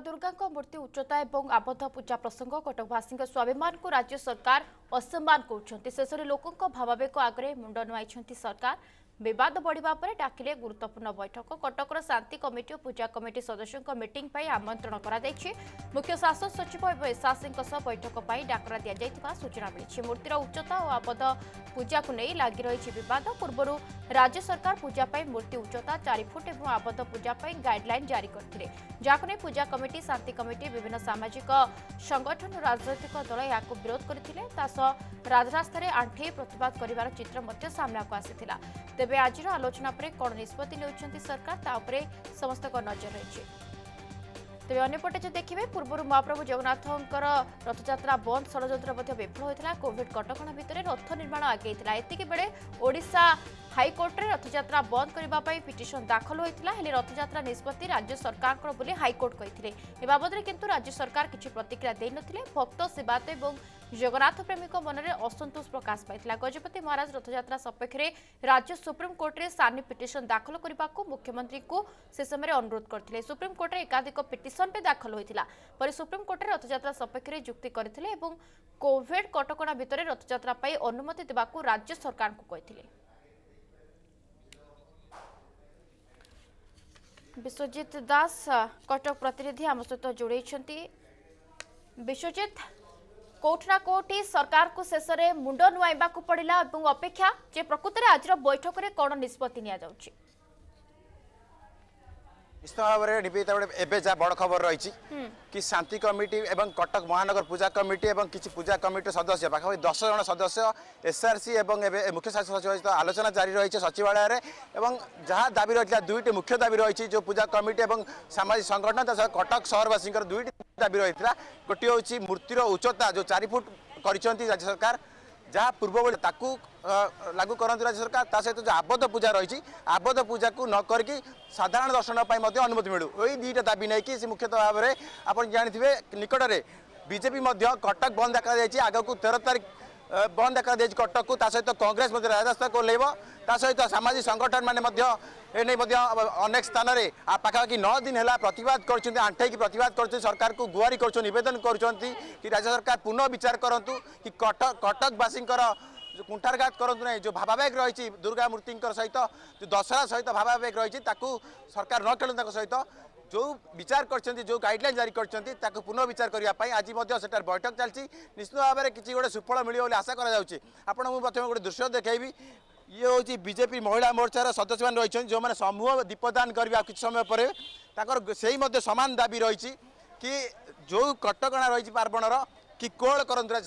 दुर्गा मूर्ति उच्चता एवं आबद्ध पूजा प्रसंग कटकवासी स्वाभिमानको राज्य सरकार असम्मान गर् शेसरी लोक भावाबेक आगर मुड नुहै सरकार ବିବାଦ ବଢ଼ିବା ପରେ ଡାକିଲେ ଗୁରୁତ୍ୱପୂର୍ଣ୍ଣ ବୈଠକ କଟକର ଶାନ୍ତି କମିଟି ଓ ପୂଜା କମିଟି ସଦସ୍ୟଙ୍କ ମିଟିଂ ପାଇଁ ଆମନ୍ତ୍ରଣ କରାଯାଇଛି ମୁଖ୍ୟ ଶାସନ ସଚିବ ଏବଂ ଏସ୍ଆର୍ସିଙ୍କ ସହ ବୈଠକ ପାଇଁ ଡାକରା ଦିଆଯାଇଥିବା ସୂଚନା ମିଳିଛି ମୂର୍ତ୍ତିର ଉଚ୍ଚତା ଓ ଆବଦ ପୂଜାକୁ ନେଇ ଲାଗି ରହିଛି ବିବାଦ ପୂର୍ବରୁ ରାଜ୍ୟ ସରକାର ପୂଜା ପାଇଁ ମୂର୍ତ୍ତି ଉଚ୍ଚତା ଚାରି ଫୁଟ ଏବଂ ଆବଦ୍ଧ ପୂଜା ପାଇଁ ଗାଇଡ୍ଲାଇନ୍ ଜାରି କରିଥିଲେ ଯାହାକୁ ନେଇ ପୂଜା କମିଟି ଶାନ୍ତି କମିଟି ବିଭିନ୍ନ ସାମାଜିକ ସଂଗଠନ ଓ ରାଜନୈତିକ ଦଳ ଏହାକୁ ବିରୋଧ କରିଥିଲେ ତା ସହ ରାଜରାସ୍ତାରେ ଆଣ୍ଠେଇ ପ୍ରତିବାଦ କରିବାର ଚିତ୍ର ମଧ୍ୟ ସାମ୍ନାକୁ ଆସିଥିଲା ତେବେ ଆଜିର ଆଲୋଚନା ପରେ କ'ଣ ନିଷ୍ପତ୍ତି ନେଉଛନ୍ତି ସରକାର ତା ଉପରେ ସମସ୍ତଙ୍କ ନଜର ରହିଛି ତେବେ ଅନ୍ୟପଟେ ଯଦି ଦେଖିବେ ପୂର୍ବରୁ ମହାପ୍ରଭୁ ଜଗନ୍ନାଥଙ୍କର ରଥଯାତ୍ରା ବନ୍ଦ ଷଡ଼ଯନ୍ତ୍ର ମଧ୍ୟ ବିଫଳ ହୋଇଥିଲା କୋଭିଡ୍ କଟକଣା ଭିତରେ ରଥ ନିର୍ମାଣ ଆଗେଇଥିଲା ଏତିକି ବେଳେ ଓଡ଼ିଶା হাইকোর্টে রথযাত্রা বন্ধ করা পিটিশন দাখল হয়েছিল হলে রথযাত্রা নিষ্পতি রাজ্য সরকারঙ্কর বলে হাইকোর্ট কে এ বাবদরে কিন্তু রাজ্য সরকার কিছু প্রতিক্রিয়া দেই নথিলে ভক্ত সেবাত এবং জগন্নাথ প্রেমীক মনরে অসন্তোষ প্রকাশ পাইছিলা গজপতি মহারাজ রথযাত্রা সপক্ষে রাজ্য সুপ্রিমকোর্টে সানি পিটিশন দাখল করা মুখ্যমন্ত্রী সে সময় অনুরোধ করে সুপ্রিমকোর্টে একাধিক পিটিশন বি দাখল হয়েছিল পরে সুপ্রিমকোর্টে রথযাত্রা সপক্ষে যুক্তি করে এবং কোভিড কটকা ভিতরে রথযাত্রা অনুমতি দেওয়া রাজ্য সরকার কে ବିଶ୍ୱଜିତ ଦାସ କଟକ ପ୍ରତିନିଧି ଆମ ସହିତ ଯୋଡ଼େଇଛନ୍ତି ବିଶ୍ୱଜିତ କେଉଁଠି ନା କେଉଁଠି ସରକାରକୁ ଶେଷରେ ମୁଣ୍ଡ ନୁଆଇବାକୁ ପଡ଼ିଲା ଏବଂ ଅପେକ୍ଷା ଯେ ପ୍ରକୃତରେ ଆଜିର ବୈଠକରେ କ'ଣ ନିଷ୍ପତ୍ତି ନିଆଯାଉଛି ନିଶ୍ଚିତ ଭାବରେ ନିବେଦିତା ମ୍ୟାଡ଼ାମ୍ ଏବେ ଯାହା ବଡ଼ ଖବର ରହିଛି କି ଶାନ୍ତି କମିଟି ଏବଂ କଟକ ମହାନଗର ପୂଜା କମିଟି ଏବଂ କିଛି ପୂଜା କମିଟିର ସଦସ୍ୟ ପାଖାପାଖି ଦଶ ଜଣ ସଦସ୍ୟ ଏସ୍ଆର୍ସି ଏବଂ ଏବେ ମୁଖ୍ୟ ଶାସନ ସଚିବ ସହିତ ଆଲୋଚନା ଜାରି ରହିଛି ସଚିବାଳୟରେ ଏବଂ ଯାହା ଦାବି ରହିଥିଲା ଦୁଇଟି ମୁଖ୍ୟ ଦାବି ରହିଛି ଯେଉଁ ପୂଜା କମିଟି ଏବଂ ସାମାଜିକ ସଂଗଠନ ତା ସହ କଟକ ସହରବାସୀଙ୍କର ଦୁଇଟି ଦାବି ରହିଥିଲା ଗୋଟିଏ ହେଉଛି ମୂର୍ତ୍ତିର ଉଚ୍ଚତା ଯେଉଁ ଚାରି ଫୁଟ କରିଛନ୍ତି ରାଜ୍ୟ ସରକାର যা পূর্বভଳି তাকে লাগু করতে রাজ্য সরকার তা সহ যে আবদ্ধ পূজা রয়েছে আবদ্ধ পূজাকে নকি সাধারণ দর্শন অনুমতি মিলু এই দুইটা দাবি নেই সে মুখ্যত ভাবে আপনার জাঁথে নিকটরে বিজেপি মধ্য কটক বন্ধ দেখা যাই আগকু তের তারিখ ବନ୍ଦ କରାଯାଇଛି କଟକକୁ ତା ସହିତ କଂଗ୍ରେସ ମଧ୍ୟ ରାଜସ୍ଥାନକୁ ଓହ୍ଲେଇବ ତା ସହିତ ସାମାଜିକ ସଂଗଠନ ମାନେ ମଧ୍ୟ ଏନେଇ ମଧ୍ୟ ଅନେକ ସ୍ଥାନରେ ପାଖାପାଖି ନଅ ଦିନ ହେଲା ପ୍ରତିବାଦ କରୁଛନ୍ତି ଆଣ୍ଠେଇକି ପ୍ରତିବାଦ କରୁଛନ୍ତି ସରକାରକୁ ଗୁହାରି କରୁଛନ୍ତି ନିବେଦନ କରୁଛନ୍ତି କି ରାଜ୍ୟ ସରକାର ପୁନଃ ବିଚାର କରନ୍ତୁ କି କଟକ କଟକବାସୀଙ୍କର ଯେଉଁ କୁଣ୍ଠାରଘାତ କରନ୍ତୁ ନାହିଁ ଯେଉଁ ଭାବାବେଗ ରହିଛି ଦୁର୍ଗା ମୂର୍ତ୍ତିଙ୍କର ସହିତ ଯେଉଁ ଦଶହରା ସହିତ ଭାବାବେଗ ରହିଛି ତାକୁ ସରକାର ନ ଖେଳନ୍ତି ତାଙ୍କ ସହିତ जो विचार गरिन्छ जो गाइडल जारी गरिन्छ त्यो पुनविचार आज बैठक चालिस निश्चित भावना कि गएर सुफल मिल्यो भने आशा आप प्रथम गए दृश्य ये इच्छा विजेपि महिला मोर्चार सदस्य मैले जो समूह दीपदान गरेकोही समान दाबी रह्य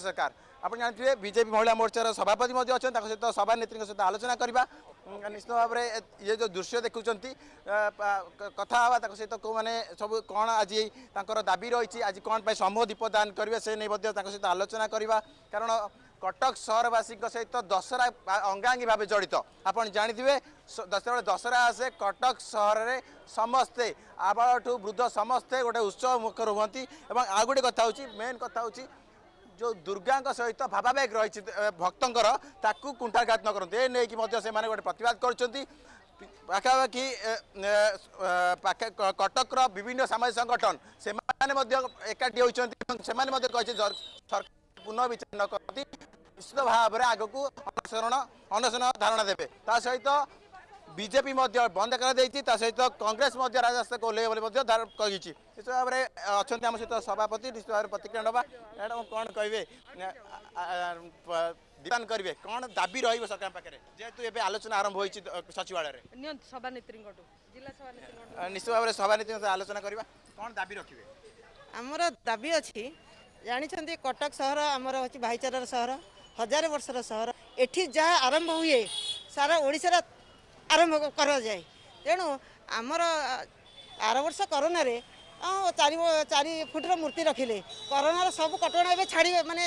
सरकार आज जाने विजेपि महिला मोर्चार सभापति सहित सहित आलोचना ନିଶ୍ଚିତ ଭାବରେ ଇଏ ଯେଉଁ ଦୃଶ୍ୟ ଦେଖୁଛନ୍ତି କଥା ହେବା ତାଙ୍କ ସହିତ କେଉଁମାନେ ସବୁ କ'ଣ ଆଜି ତାଙ୍କର ଦାବି ରହିଛି ଆଜି କ'ଣ ପାଇଁ ସମୂହ ଦୀପଦାନ କରିବେ ସେ ନେଇ ମଧ୍ୟ ତାଙ୍କ ସହିତ ଆଲୋଚନା କରିବା କାରଣ କଟକ ସହରବାସୀଙ୍କ ସହିତ ଦଶହରା ଅଙ୍ଗାଙ୍ଗୀ ଭାବେ ଜଡ଼ିତ ଆପଣ ଜାଣିଥିବେ ଯେତେବେଳେ ଦଶହରା ଆସେ କଟକ ସହରରେ ସମସ୍ତେ ଆବଳଠୁ ବୃଦ୍ଧ ସମସ୍ତେ ଗୋଟେ ଉତ୍ସବ ମୁଖର ହୁଅନ୍ତି ଏବଂ ଆଉ ଗୋଟେ କଥା ହେଉଛି ମେନ୍ କଥା ହେଉଛି ଯେଉଁ ଦୁର୍ଗାଙ୍କ ସହିତ ଭାବାବେଗ ରହିଛି ଭକ୍ତଙ୍କର ତାକୁ କୁଣ୍ଠାଘାତ ନ କରନ୍ତି ଏ ନେଇକି ମଧ୍ୟ ସେମାନେ ଗୋଟେ ପ୍ରତିବାଦ କରୁଛନ୍ତି ପାଖାପାଖି କଟକର ବିଭିନ୍ନ ସାମାଜିକ ସଂଗଠନ ସେମାନେ ମଧ୍ୟ ଏକାଠି ହୋଇଛନ୍ତି ଏବଂ ସେମାନେ ମଧ୍ୟ କହିଛନ୍ତି ସରକାର ପୁନଃବିଚାର ନ କରନ୍ତି ନିଶ୍ଚିତ ଭାବରେ ଆଗକୁ ଅନୁସରଣ ଅନୁସରଣ ଧାରଣା ଦେବେ ତା ସହିତ বিজেপি মধ্য বন্ধ করাযাই তা সহ কংগ্রেস মধ্য রাজরাস্তাকে ওলাই বলে কহিছি নিশ্চিত ভাবে অনেক আমার সহ সভাপতি নিশ্চিত ভাবে প্রতিক্রিয়া নেওয়া ম্যাডাম কম কে ডিমান্ড করবে কম দাবি রহব সরকার পাখে যেহেতু এবে আলোচনা আরম্ভ হয়েছে সচিবালয়ের সভানেত্রী নিশ্চিত ভাবে সভানেত্রী আলোচনা করা কম দাবি রাখবে আমার দাবি অছি জাঁচান কটক সহর আমার হচ্ছে ভাইচারার সহর হাজার বর্ষর সহর এটি যা আরম্ভ হুয়ে সারা ওড়শার ଆରମ୍ଭ କରାଯାଏ ତେଣୁ ଆମର ଆର ବର୍ଷ କରୋନାରେ ଚାରି ଚାରି ଫୁଟର ମୂର୍ତ୍ତି ରଖିଲେ କରୋନାର ସବୁ କଟକଣା ଏବେ ଛାଡ଼ି ମାନେ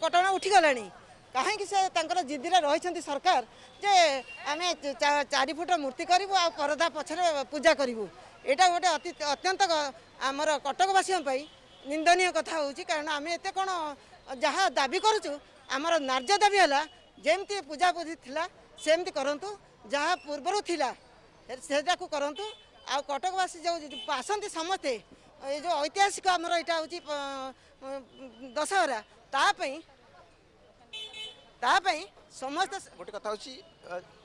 କଟକଣା ଉଠିଗଲାଣି କାହିଁକି ସେ ତାଙ୍କର ଜିଦିରେ ରହିଛନ୍ତି ସରକାର ଯେ ଆମେ ଚାରି ଫୁଟ ମୂର୍ତ୍ତି କରିବୁ ଆଉ ପରଦା ପଛରେ ପୂଜା କରିବୁ ଏଇଟା ଗୋଟେ ଅତି ଅତ୍ୟନ୍ତ ଆମର କଟକବାସୀଙ୍କ ପାଇଁ ନିନ୍ଦନୀୟ କଥା ହେଉଛି କାରଣ ଆମେ ଏତେ କ'ଣ ଯାହା ଦାବି କରୁଛୁ ଆମର ନାର୍ଯ୍ୟ ଦାବି ହେଲା ଯେମିତି ପୂଜାପୂଜି ଥିଲା ସେମିତି କରନ୍ତୁ ଯାହା ପୂର୍ବରୁ ଥିଲା ସେଟାକୁ କରନ୍ତୁ ଆଉ କଟକବାସୀ ଯେଉଁ ଆସନ୍ତି ସମସ୍ତେ ଏ ଯେଉଁ ଐତିହାସିକ ଆମର ଏଇଟା ହେଉଛି ଦଶହରା ତା ପାଇଁ ତା ପାଇଁ ସମସ୍ତେ ଗୋଟେ କଥା ହେଉଛି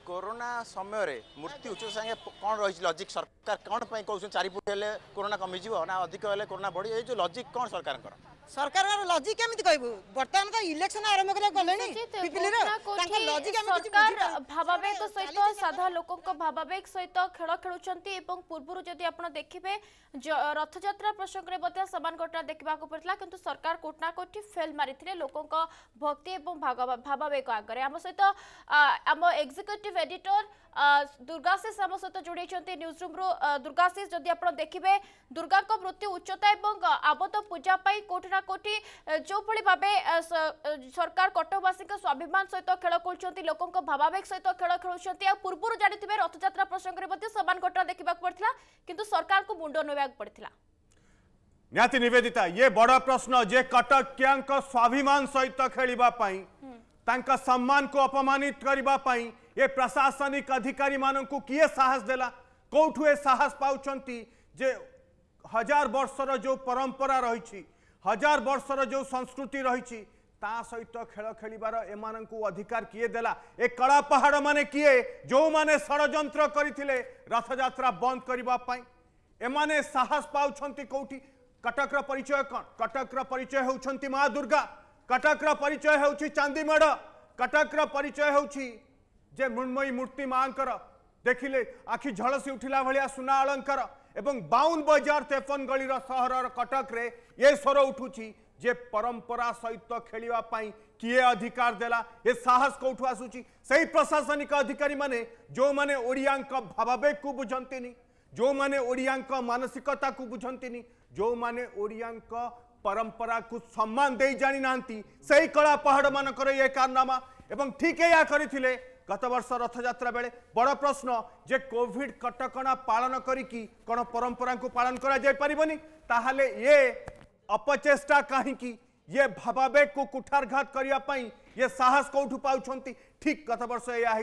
କରୋନା ସମୟରେ ମୃତ୍ୟୁ ଉଚ୍ଚ ସାଙ୍ଗେ କ'ଣ ରହିଛି ଲଜିକ୍ ସରକାର କ'ଣ ପାଇଁ କହୁଛନ୍ତି ଚାରି ଫୁଟ ହେଲେ କରୋନା କମିଯିବ ନା ଅଧିକ ହେଲେ କରୋନା ବଢ଼ିବ ଏଇ ଯେଉଁ ଲଜିକ୍ କ'ଣ ସରକାରଙ୍କର সরকারের লজিক কেমিতি কইবু বর্তমান তো ইলেকশন আরম্ভ করে গলেনি পিপিলির তাঙ্ক লজিক আমি কিছু বুঝিবা ভাবাবেগ সহিত সাধা লোকଙ୍କ ভাবাবেগ সহিত খেল খেলুচନ୍ତି এবং পূର୍ବରୁ যদি আপন দেখিবে রথযাত্রা প্রসঙ্গে মধ্য সমান ঘটনা দেখিবাকু পড়িলা কিন্তু সরকার কোটনা কোটি ফেল মারিଥିଲେ লোকଙ୍କ ভক্তি এবং ভাবাবেগ আগরে আম সহিত আম এক্সিকিউটিভ এডিটর দুর্গাশিষ আম সহিত যোড়াইছନ୍ତି নিউজ রুমরু দুর্গাশিষ যদি আপন দেখিবে দুর্গাଙ୍କ মৃত্যু উচ্চতা এবং আবদ্ধ পূজা পাই কোটি ना कौटी जो भाई भाव सरकार कटकवासी स्वाभिमान सहित खेल खेल लोक भावावेग सहित खेल खेल पूर्व जानते रथजात्रा प्रसंग में सामान घटना देखा पड़ता कि सरकार को मुंड नुआ पड़ता न्याति निवेदिता ये बड़ प्रश्न जे कटक स्वाभिमान सहित खेल सम्मान को अपमानित करने ये प्रशासनिक अधिकारी मानू किए साहस देला कौठू साहस पाँच हजार बर्षर जो परंपरा रही हजार बर्षर जो संस्कृति रही सहित खेल खेल को अधिकार किए देला एक कला पहाड़ मान किए जो मैंने षड़ करते रथजात्रा बंद करने एमाने साहस पाँच कौटी कटक परिचय कौन कटक परिचय हो माँ दुर्गा कटक परिचय हो चंदीमेड़ कटक परिचय हो मृण्मयी मूर्ति माँ देखिले आखि झलसी उठिला भाया सुना अलंकार এবং 52 বাজার 53 গলিৰ শহরৰ কটকৰে এই সৰউ উঠুচি যে পৰম্পৰা সাহিত্য খেলিবা পই কিয়ে অধিকাৰ দেলা এ সাহস কোঠুৱা সূচি সেই প্ৰশাসনিক অধিকাৰী মানে যো মানে ওড়িয়াংক ভাবাবে খুব বুজন্তিনি যো মানে ওড়িয়াংক মানসিকতা কো বুজন্তিনি যো মানে ওড়িয়াংক পৰম্পৰা কো সম্মান দেই জানি নাନ୍ତି সেই কলা পাহড় মান কৰে এই কাৰনামা আৰু ঠিক হেয়া কৰি থিলে गत वर्ष रथजात्रा बेले बड़ प्रश्न जे कोविड कटक पालन करिकी कौन परंपरा को पालन कराई ताहले ये अपचेष्टा कहीं ये भावावेग को कुठारघात करने ये साहस कौटू पाँच ठीक गत वर्ष यह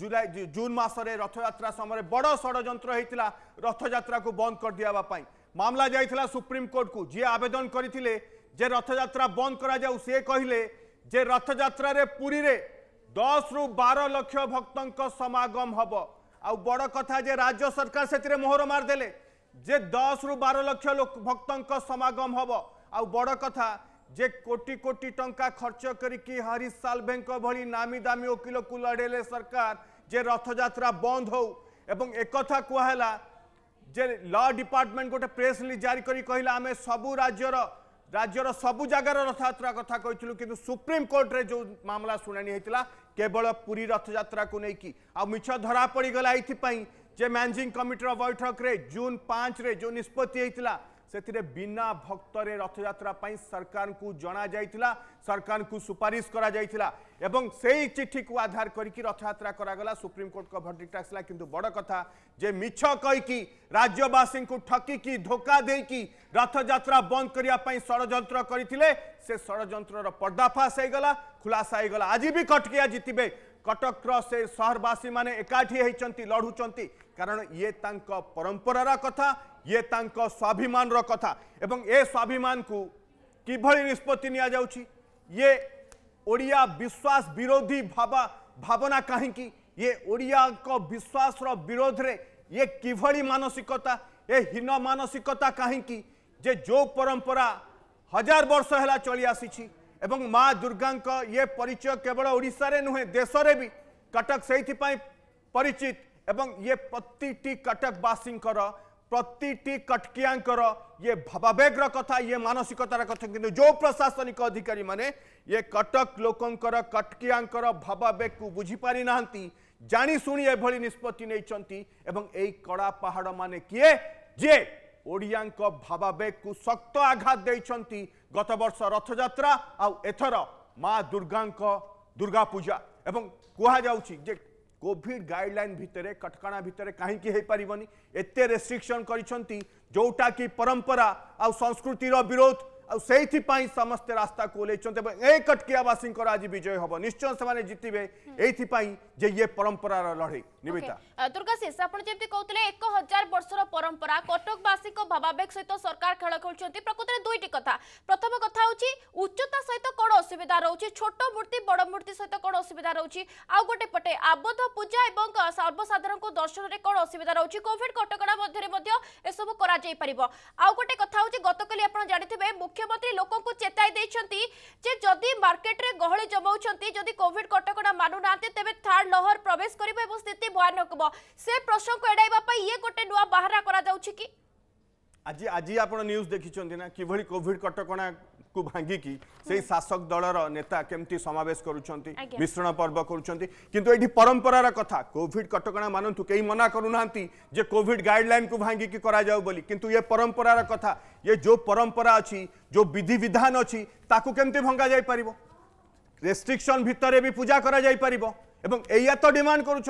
जुलाई जु, जून मस रथयात्रा समय बड़ षड़ होता रथयात्रा को बंद कर दिवाई मामला जाता सुप्रीमकोर्ट को जी आवेदन करते जे रथयात्रा बंद कर कहले जे रथयात्रा पूरी रे दस रु बार लक्ष भक्त समागम हम आड़ कथा जे राज्य सरकार से मोहर मारदे जे दस रु बार लक्ष भक्त समागम हम आड़ कथा जे कोटि कोटि टंका खर्च करी हरीश साल्भे भाई नामी दामी वकिल को लड़ेले सरकार जे रथ यात्रा बंद हो एवं एक कहला जे लॉ डिपार्टमेंट गोटे प्रेस रिलीज जारी करी कहला आम सबू राज्यर राज्यर सबू जगार रथयात्रा कथा कही कि रे जो मामला शुणी होता केवल पूरी रथजात्रा को लेकिन आछ धरा पड़गला ये मैनेजिंग कमिटर बैठक में जून पांच रे जो निष्पत्ति से बिना भक्त रथजात्राई सरकार को जना जा सरकार को सुपारिश कर आधार कर आधार करथजात्रा करगला सुप्रीमकोर्ट का भर्डिक्ट आसला कि बड़ कथा जे मिछ कहीकि राज्यवासी को ठकिकी धोखा दे कि रथजात्रा बंद करने षड़ करते से षड़ पर्दाफाश हो गला खुलासा हो गला आज भी कटकिया जितने कटक से सहरवासी माने एकाठी होती लड़ुंट कारण ये परंपरार कथा ये स्वाभिमान कथा एवं ए स्वाभिमान को किभली निष्पत्ति ये ओडिया विश्वास विरोधी भावा भावना कहीं ये ओडिया को विश्वास विरोध में ये किभली मानसिकता ये हीन मानसिकता कहीं जे जो परंपरा हजार वर्ष है चली आसी एवं माँ दुर्गा ये परिचय केवल ओडार नुहे देश भी कटक से परिचित एवं ये प्रति कटकवासी प्रति कटकिया ये भवाबेगर कथा ये मानसिकतार कथा कि जो प्रशासनिक अधिकारी मैंने ये कटक लोकंर कटकिया भवाबेग को बुझिपारिना जाशु यह निष्पत्ति नहीं कड़ा पहाड़ मान किए जे ओडिया भावाबेग को शक्त आघात दे गत बर्ष रथजात्रा आउ एथर माँ दुर्गा दुर्गा पूजा एवं कहा जा कॉविड गाइडलैन भितर कटका भितर कहींपरि एत रेस्ट्रिक्शन करोटा कि परंपरा आ संस्कृतिर विरोध ଆଉ ସେଇଥିପାଇଁ ସମସ୍ତେ ରାସ୍ତା ଓହ୍ଲେଇଛନ୍ତି ଏବଂ ଏ କଟକିଆବାସୀଙ୍କ ଆଜି ବିଜୟ ହେବ ନିଶ୍ଚୟ ସେମାନେ ଜିତିବେ ଏଇଥିପାଇଁ ଯେ ଇଏ ପରମ୍ପରାର ଲଢେଇ ନିବିତା ଦୁର୍ଗାଶିଷ ଆପଣ ଯେମିତି କହୁଥିଲେ ଏକ ହଜାର ବର୍ଷର ପରମ୍ପରା କଟକବାସୀଙ୍କ ଭାବାବେଗ ସହିତ ସରକାର ଖେଳ ଖେଳୁଛନ୍ତି ପ୍ରକୃତରେ ଦୁଇଟି କଥା ପ୍ରଥମ କଥା ହେଉଛି ଉଚ୍ଚତା ସହିତ କ'ଣ ଅସୁବିଧା ରହୁଛି ଛୋଟ ମୂର୍ତ୍ତି ବଡ଼ ମୂର୍ତ୍ତି ସହିତ କ'ଣ ଅସୁବିଧା ରହୁଛି ଆଉ ଗୋଟେ ପଟେ ଆବଦ୍ଧ ପୂଜା ଏବଂ ସର୍ବସାଧାରଣଙ୍କୁ ଦର୍ଶନରେ କ'ଣ ଅସୁବିଧା ରହୁଛି କୋଭିଡ କଟକଣା ମଧ୍ୟରେ ମଧ୍ୟ ଏସବୁ କରାଯାଇପାରିବ ଆଉ ଗୋଟେ କଥା ହେଉଛି ଗତକାଲି ଆପଣ ଜାଣିଥିବେ ମୁଖ୍ୟ মুখ্যমন্ত্রী লোককে চেতাই দিয়েছেন যে যদি মার্কেটে গহলি জমাউছেন যদি কোভিড কটকা মানু না তেমনি থার্ড লহর প্রবেশ করবে এবং স্থিতি ভয়ানক হব সে প্রশ্নকে এড়াইবা ইয়ে গোটে নূয়া বাহারা করা যাচ্ছে কি আজ আজ আপনার নিউজ দেখিছেন না কিভাবে কোভিড কটকা को भांगी की से शासक दल रेता केमती समावेश करण पर्व करंपरार कथ कोड कटक मानतु कहीं मना करूना जे कोड गाइडलैन को भांगी की करूँ ये परंपरार कथ ये जो परंपरा अच्छी जो विधि विधान अच्छी केमती भंगा जा रेस्ट्रिक्शन भितर भी पूजा कर तो डिमाण कर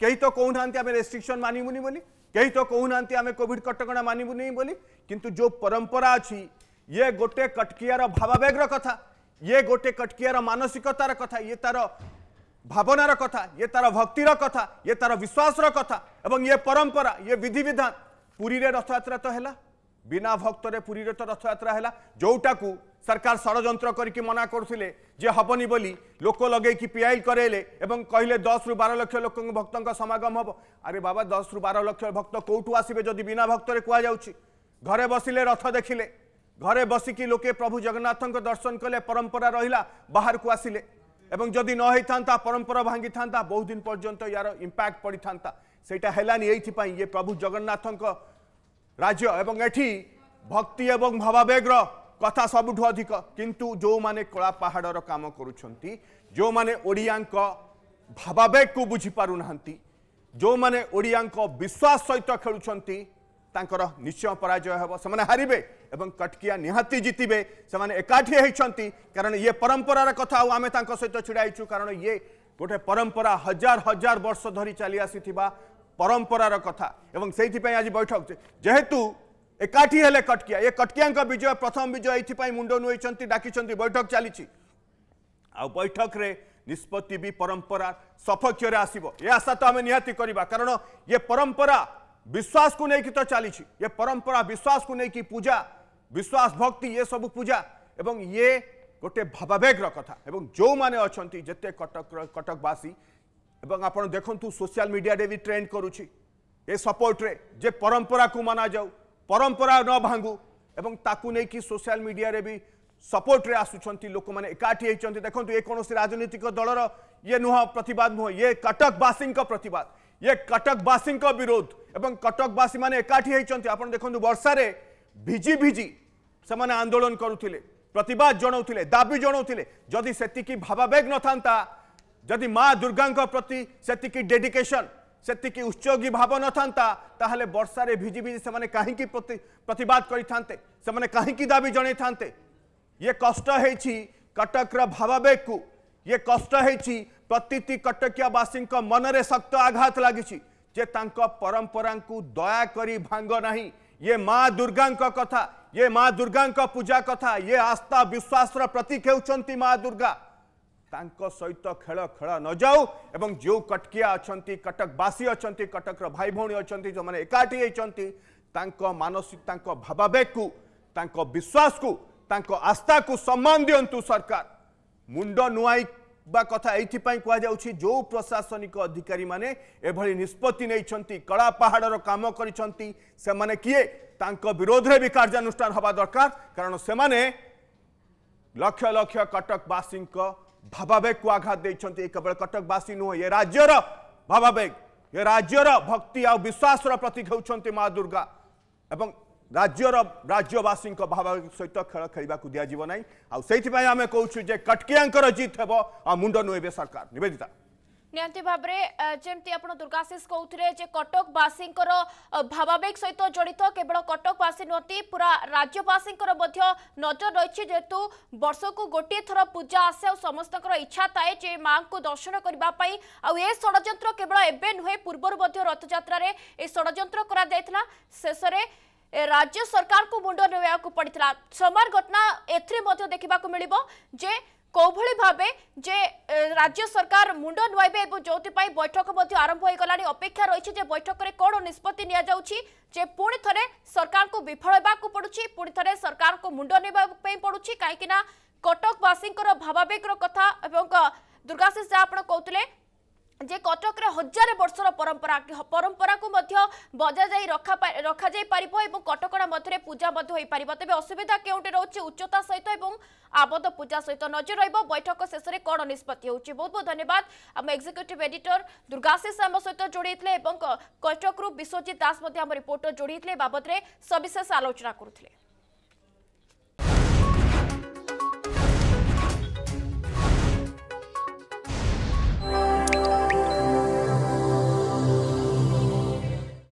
कहीं तो कहना आम रेस्ट्रिक्शन मानवुनि कहीं तो कहना आम कोड कटक मानवुनि कितु जो परंपरा अच्छी ये गोटे कटकिया भावावेगर कथा ये गोटे कटकिया मानसिकतार कथा ये तार भावनार कथा ये तार भक्तिर कथा ये तार विश्वास कथा एवं ये परंपरा ये विधि विधान पूरी रथयात्रा तो है बिना भक्त पूरी तो रथयात्रा है जोटा को सरकार षड़ करके मना करुले जे हेनी बोली लोक लगे पीआईल करेले कहले दस रु बार लक्ष लोक भक्त समागम हम अरे बाबा दस रु बार लक्ष भक्त कौटू आसवे जदि बिना भक्त कहु घरे बसिले रथ देखिले ঘরে বসিকি লোকে প্রভু জগন্নাথঙ্ক দর্শন কলে পরম্পরা রহিলা বাহারকু আসিলে এবং যদি ন হইতা পরম্পরা ভাঙ্গি থাকা বহুদিন পর্যন্ত ইয়ার ইম্প্যাক্ট পড়ি থাকা সেইটা হেলানি এইপাই ইয়ে প্রভু জগন্নাথঙ্ক রাজ্য এবং এটি ভক্তি এবং ভাবাবেগর কথা সবুঠু অধিক কিন্তু যে কলা পাহাড়র কাম করছেন যে ওড়িয়াঙ্ক ভাবাবেগকু বুঝিপারু না যে ওড়িয়াঙ্ক বিশ্বাস সহিত খেলুচার ତାଙ୍କର ନିଶ୍ଚୟ ପରାଜୟ ହେବ ସେମାନେ ହାରିବେ ଏବଂ କଟକିଆ ନିହାତି ଜିତିବେ ସେମାନେ ଏକାଠି ହୋଇଛନ୍ତି କାରଣ ଇଏ ପରମ୍ପରାର କଥା ଆଉ ଆମେ ତାଙ୍କ ସହିତ ଛିଡ଼ା ହେଇଛୁ କାରଣ ଇଏ ଗୋଟେ ପରମ୍ପରା ହଜାର ହଜାର ବର୍ଷ ଧରି ଚାଲି ଆସିଥିବା ପରମ୍ପରାର କଥା ଏବଂ ସେଇଥିପାଇଁ ଆଜି ବୈଠକ ଯେହେତୁ ଏକାଠି ହେଲେ କଟକିଆ ଏ କଟକିଆଙ୍କ ବିଜୟ ପ୍ରଥମ ବିଜୟ ଏଇଥିପାଇଁ ମୁଣ୍ଡ ନୁଆଇଛନ୍ତି ଡାକିଛନ୍ତି ବୈଠକ ଚାଲିଛି ଆଉ ବୈଠକରେ ନିଷ୍ପତ୍ତି ବି ପରମ୍ପରା ସପକ୍ଷରେ ଆସିବ ଏ ଆଶା ତ ଆମେ ନିହାତି କରିବା କାରଣ ଏ ପରମ୍ପରା विश्वास को लेकिन तो चली ये परंपरा विश्वास को लेकिन पूजा विश्वास भक्ति ये सब पूजा एवं ये गोटे भावाबेगर कथा एवं जो मैंने अच्छा जिते कटक कटकवासी आप देखु सोशल मीडिया भी ट्रेंड करुच्ची ये सपोर्ट्रे जे परंपरा को माना जाऊ परंपरा न भांगू एवं ताकू नहीं सोशल मीडिया भी सपोर्ट्रे आसुंच लोक मैंने एकाठी होती देखो ये कौन राजनीतिक दलर ये नुह प्रतिवाद नुह ये कटकवासी प्रतिवाद ये कटकवासी विरोध एवं कटकवासी मैंने एकाठी होती आप देखते वर्षार भिजि भिजि से आंदोलन करुले प्रतवाद जनावले दाबी जनावले जदि से भावाबेग न था जदि माँ दुर्गा प्रति से डेडिकेशन से उत्सर्गी भाव न था वर्षार भिजि भिजि से कहीं प्रतिवाद करते कहीं दाबी जन था ये कष्ट कटक्र भावाबेग को ये कष्ट प्रति कटकियावासी मनरे शक्त आघात लगी परंपरा को পরম্পরাঙ্কু দয়া ये माँ दुर्गा कथा ये माँ दुर्गा पूजा कथा ये आस्था विश्वास प्रतीक होती माँ दुर्गा सहित खेल खेल न जाऊ एवं जो कटकिया अच्छा कटकवासी अच्छा कटक भाई भाई अच्छा जो मैंने एकाठी होती मानसिक भावाबेग को विश्वास को आस्था को सम्मान दिंतु सरकार मुंड नुआई ବା କଥା ଏଇଥିପାଇଁ କୁହାଯାଉଛି ଯେଉଁ ପ୍ରଶାସନିକ ଅଧିକାରୀମାନେ ଏଭଳି ନିଷ୍ପତ୍ତି ନେଇଛନ୍ତି କଳା ପାହାଡ଼ର କାମ କରିଛନ୍ତି ସେମାନେ କିଏ ତାଙ୍କ ବିରୋଧରେ ବି କାର୍ଯ୍ୟାନୁଷ୍ଠାନ ହେବା ଦରକାର କାରଣ ସେମାନେ ଲକ୍ଷ ଲକ୍ଷ କଟକବାସୀଙ୍କ ଭାବାବେଗକୁ ଆଘାତ ଦେଇଛନ୍ତି କେବଳ କଟକବାସୀ ନୁହେଁ ଏ ରାଜ୍ୟର ଭାବାବେଗ ଏ ରାଜ୍ୟର ଭକ୍ତି ଆଉ ବିଶ୍ୱାସର ପ୍ରତୀକ ହେଉଛନ୍ତି ମା ଦୁର୍ଗା ଏବଂ ରାଜ୍ୟର ରାଜ୍ୟବାସୀଙ୍କ ଭାବ ସହିତ ଖେଳ ଖେଳିବାକୁ ଦିଆଯିବ ନାହିଁ ଆଉ ସେଇଥିପାଇଁ ଆମେ କହୁଛୁ ଯେ କଟକିଆଙ୍କର ଜିତ୍ ହେବ ଆଉ ମୁଣ୍ଡ ନୁହେଁ ଏବେ ସରକାର ନିବେଦିତା ନିହାତି ଭାବରେ ଯେମିତି ଆପଣ ଦୁର୍ଗାଶିଷ କହୁଥିଲେ ଯେ କଟକବାସୀଙ୍କର ଭାବାବେଗ ସହିତ ଜଡ଼ିତ କେବଳ କଟକବାସୀ ନୁହନ୍ତି ପୁରା ରାଜ୍ୟବାସୀଙ୍କର ମଧ୍ୟ ନଜର ରହିଛି ଯେହେତୁ ବର୍ଷକୁ ଗୋଟିଏ ଥର ପୂଜା ଆସେ ଆଉ ସମସ୍ତଙ୍କର ଇଚ୍ଛା ଥାଏ ଯେ ମାଙ୍କୁ ଦର୍ଶନ କରିବା ପାଇଁ ଆଉ ଏ ଷଡ଼ଯନ୍ତ୍ର କେବଳ ଏବେ ନୁହେଁ ପୂର୍ବରୁ ମଧ୍ୟ ରଥଯାତ୍ରାରେ ଏ ଷଡ଼ଯନ୍ତ୍ର କରାଯାଇଥିଲା ଶେଷରେ ରାଜ୍ୟ ସରକାରଙ୍କୁ ମୁଣ୍ଡ ନେବାକୁ ପଡ଼ିଥିଲା ସମାନ ଘଟଣା ଏଥିରେ ମଧ୍ୟ ଦେଖିବାକୁ ମିଳିବ ଯେ କେଉଁଭଳି ଭାବେ ଯେ ରାଜ୍ୟ ସରକାର ମୁଣ୍ଡ ନୁଆଇବେ ଏବଂ ଯେଉଁଥିପାଇଁ ବୈଠକ ମଧ୍ୟ ଆରମ୍ଭ ହୋଇଗଲାଣି ଅପେକ୍ଷା ରହିଛି ଯେ ବୈଠକରେ କ'ଣ ନିଷ୍ପତ୍ତି ନିଆଯାଉଛି ଯେ ପୁଣି ଥରେ ସରକାରଙ୍କୁ ବିଫଳ ହେବାକୁ ପଡ଼ୁଛି ପୁଣି ଥରେ ସରକାରଙ୍କୁ ମୁଣ୍ଡ ନେବା ପାଇଁ ପଡ଼ୁଛି କାହିଁକିନା କଟକବାସୀଙ୍କର ଭାବାବେଗର କଥା ଏବଂ ଦୁର୍ଗାଶିଷ ଯାହା ଆପଣ କହୁଥିଲେ ଯେ କଟକରେ ହଜାର ବର୍ଷର ପରମ୍ପରା ପରମ୍ପରାକୁ ମଧ୍ୟ ବଜା ଯାଇ ରଖା ରଖାଯାଇପାରିବ ଏବଂ କଟକଣା ମଧ୍ୟରେ ପୂଜା ମଧ୍ୟ ହୋଇପାରିବ ତେବେ ଅସୁବିଧା କେଉଁଠି ରହୁଛି ଉଚ୍ଚତା ସହିତ ଏବଂ ଆବଦ୍ଧ ପୂଜା ସହିତ ନଜର ରହିବ ବୈଠକ ଶେଷରେ କ'ଣ ନିଷ୍ପତ୍ତି ହେଉଛି ବହୁତ ବହୁତ ଧନ୍ୟବାଦ ଆମ ଏକ୍ଜିକ୍ୟୁଟିଭ୍ ଏଡିଟର ଦୁର୍ଗାଶିଷ ଆମ ସହିତ ଯୋଡ଼ିଥିଲେ ଏବଂ କଟକରୁ ବିଶ୍ୱଜିତ ଦାସ ମଧ୍ୟ ଆମ ରିପୋର୍ଟର ଯୋଡ଼ିଥିଲେ ବାବଦରେ ସବିଶେଷ ଆଲୋଚନା କରୁଥିଲେ